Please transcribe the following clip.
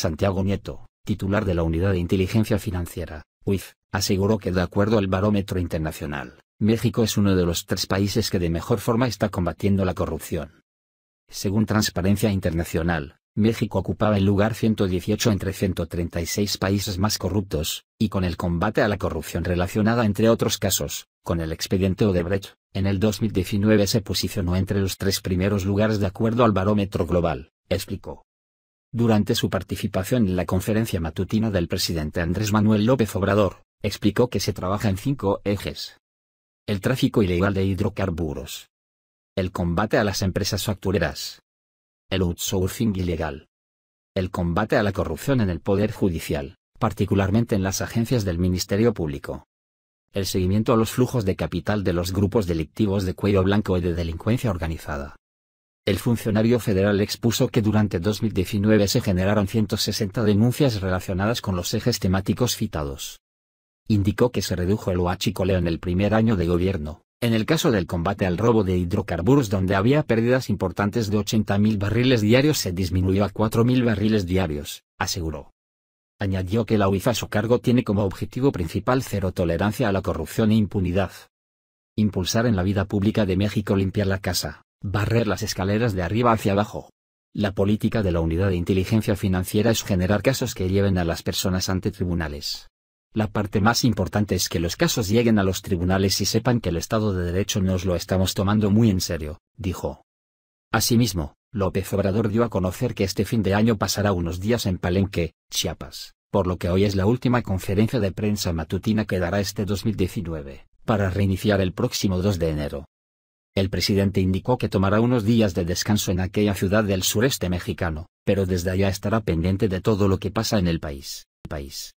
Santiago Nieto, titular de la Unidad de Inteligencia Financiera, UIF, aseguró que de acuerdo al barómetro internacional, México es uno de los tres países que de mejor forma está combatiendo la corrupción. Según Transparencia Internacional, México ocupaba el lugar 118 entre 136 países más corruptos, y con el combate a la corrupción relacionada entre otros casos, con el expediente Odebrecht, en el 2019 se posicionó entre los tres primeros lugares de acuerdo al barómetro global, explicó. Durante su participación en la conferencia matutina del presidente Andrés Manuel López Obrador, explicó que se trabaja en cinco ejes. El tráfico ilegal de hidrocarburos. El combate a las empresas factureras. El outsourcing ilegal. El combate a la corrupción en el Poder Judicial, particularmente en las agencias del Ministerio Público. El seguimiento a los flujos de capital de los grupos delictivos de cuello blanco y de delincuencia organizada. El funcionario federal expuso que durante 2019 se generaron 160 denuncias relacionadas con los ejes temáticos citados. Indicó que se redujo el huachicoleo en el primer año de gobierno, en el caso del combate al robo de hidrocarburos donde había pérdidas importantes de 80.000 barriles diarios se disminuyó a 4.000 barriles diarios, aseguró. Añadió que la UIFA a su cargo tiene como objetivo principal cero tolerancia a la corrupción e impunidad. Impulsar en la vida pública de México limpiar la casa, Barrer las escaleras de arriba hacia abajo. La política de la Unidad de Inteligencia Financiera es generar casos que lleven a las personas ante tribunales. La parte más importante es que los casos lleguen a los tribunales y sepan que el Estado de Derecho nos lo estamos tomando muy en serio, dijo. Asimismo, López Obrador dio a conocer que este fin de año pasará unos días en Palenque, Chiapas, por lo que hoy es la última conferencia de prensa matutina que dará este 2019, para reiniciar el próximo 2 de enero. El presidente indicó que tomará unos días de descanso en aquella ciudad del sureste mexicano, pero desde allá estará pendiente de todo lo que pasa en el país. país.